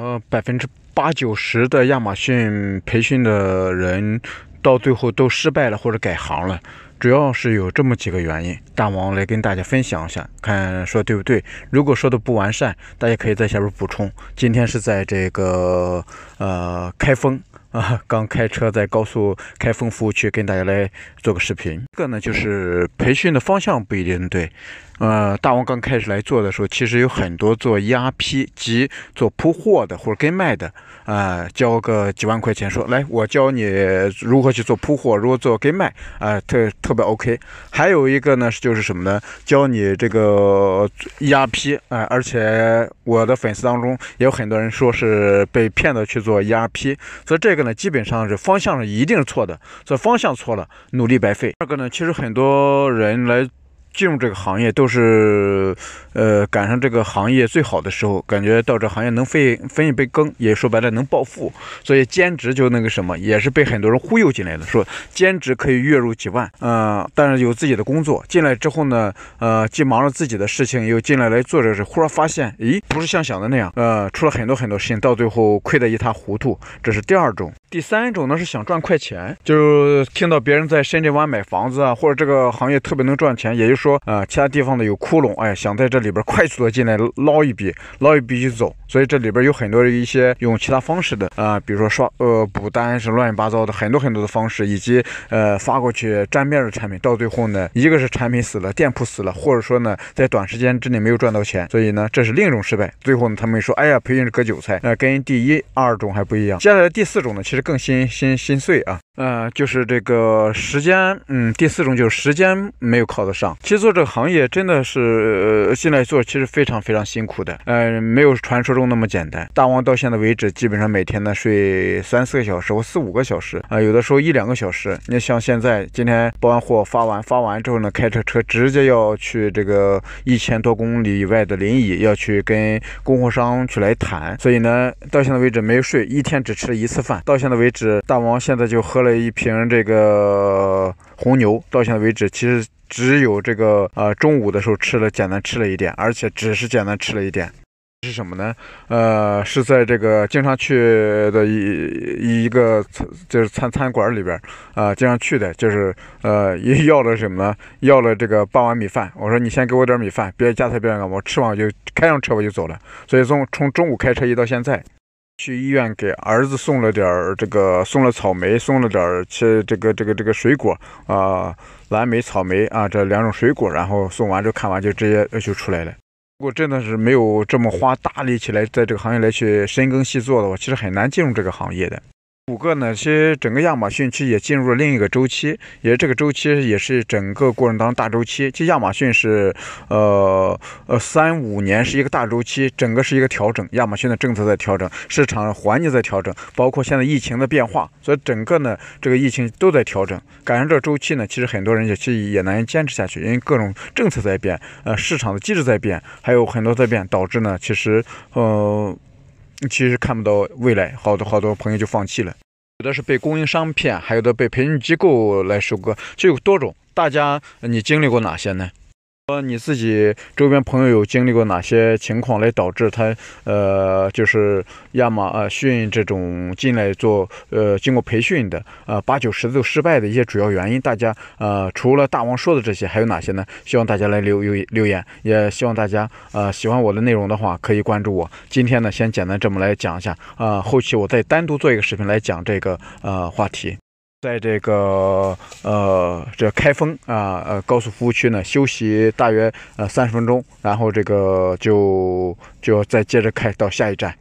呃，百分之八九十的亚马逊培训的人到最后都失败了，或者改行了。主要是有这么几个原因，大王来跟大家分享一下，看说对不对？如果说的不完善，大家可以在下边补充。今天是在这个呃开封 啊，刚开车在高速开封服务区跟大家来做个视频。这个呢就是培训的方向不一定对，呃，大王刚开始来做的时候，其实有很多做 ERP 及做铺货的或者跟卖的。啊，交个几万块钱，说来我教你如何去做铺货，如何做跟卖，啊，特特别 OK。还有一个呢就是什么呢？教你这个 ERP，啊，而且我的粉丝当中也有很多人说是被骗的去做 ERP，所以这个呢基本上是方向是一定是错的，所以方向错了，努力白费。二个呢，其实很多人来。进入这个行业都是，呃赶上这个行业最好的时候，感觉到这行业能分分一杯羹，也说白了能暴富，所以兼职就那个什么，也是被很多人忽悠进来的，说兼职可以月入几万，嗯，但是有自己的工作，进来之后呢，呃，既忙着自己的事情，又进来来做这事，忽然发现，咦，不是像想的那样，呃，出了很多很多事情，到最后亏得一塌糊涂，这是第二种，第三种呢是想赚快钱，就听到别人在深圳湾买房子啊，或者这个行业特别能赚钱，也就。说啊，其他地方的有窟窿，哎，想在这里边快速的进来捞一笔，捞一笔就走，所以这里边有很多一些用其他方式的啊，比如说刷呃补单是乱七八糟的很多很多的方式，以及呃发过去沾面的产品，到最后呢，一个是产品死了，店铺死了，或者说呢在短时间之内没有赚到钱，所以呢这是另一种失败。最后呢他们说，哎呀，培训是割韭菜，那跟第一、二种还不一样。接下来第四种呢，其实更心心心碎啊，呃就是这个时间，嗯，第四种就是时间没有靠得上。其实做这个行业真的是，呃，现在做其实非常非常辛苦的，嗯，没有传说中那么简单。大王到现在为止，基本上每天呢睡三四个小时或四五个小时，啊，有的时候一两个小时。你像现在，今天包完货发完，发完之后呢，开着车直接要去这个一千多公里以外的临沂，要去跟供货商去来谈，所以呢，到现在为止没有睡，一天只吃了一次饭。到现在为止，大王现在就喝了一瓶这个。红牛到现在为止，其实只有这个呃，中午的时候吃了，简单吃了一点，而且只是简单吃了一点，是什么呢？呃，是在这个经常去的一一个就是餐餐馆里边啊，经常去的，就是呃，要了什么呢？要了这个半碗米饭。我说你先给我点米饭，别加菜，别干嘛。我吃完我就开上车我就走了。所以从从中午开车一到现在。去医院给儿子送了点儿这个，送了草莓，送了点儿这这个这个这个水果啊，蓝莓、草莓啊这两种水果，然后送完之后看完就直接就出来了。如果真的是没有这么花大力气来在这个行业来去深耕细作的话，其实很难进入这个行业的。五个呢？其实整个亚马逊其实也进入了另一个周期，也这个周期也是整个过程当中大周期。其实亚马逊是，呃呃，三五年是一个大周期，整个是一个调整。亚马逊的政策在调整，市场环境在调整，包括现在疫情的变化，所以整个呢这个疫情都在调整。赶上这个周期呢，其实很多人也其实也难以坚持下去，因为各种政策在变，呃，市场的机制在变，还有很多在变，导致呢其实呃。其实看不到未来，好多好多朋友就放弃了，有的是被供应商骗，还有的被培训机构来收割，就有多种。大家你经历过哪些呢？说你自己周边朋友有经历过哪些情况来导致他呃，就是亚马逊这种进来做呃，经过培训的呃，八九十度失败的一些主要原因，大家呃，除了大王说的这些，还有哪些呢？希望大家来留留留言，也希望大家呃喜欢我的内容的话，可以关注我。今天呢，先简单这么来讲一下啊，后期我再单独做一个视频来讲这个呃话题。在这个呃，这开封啊，呃，高速服务区呢休息大约呃三十分钟，然后这个就就要再接着开到下一站。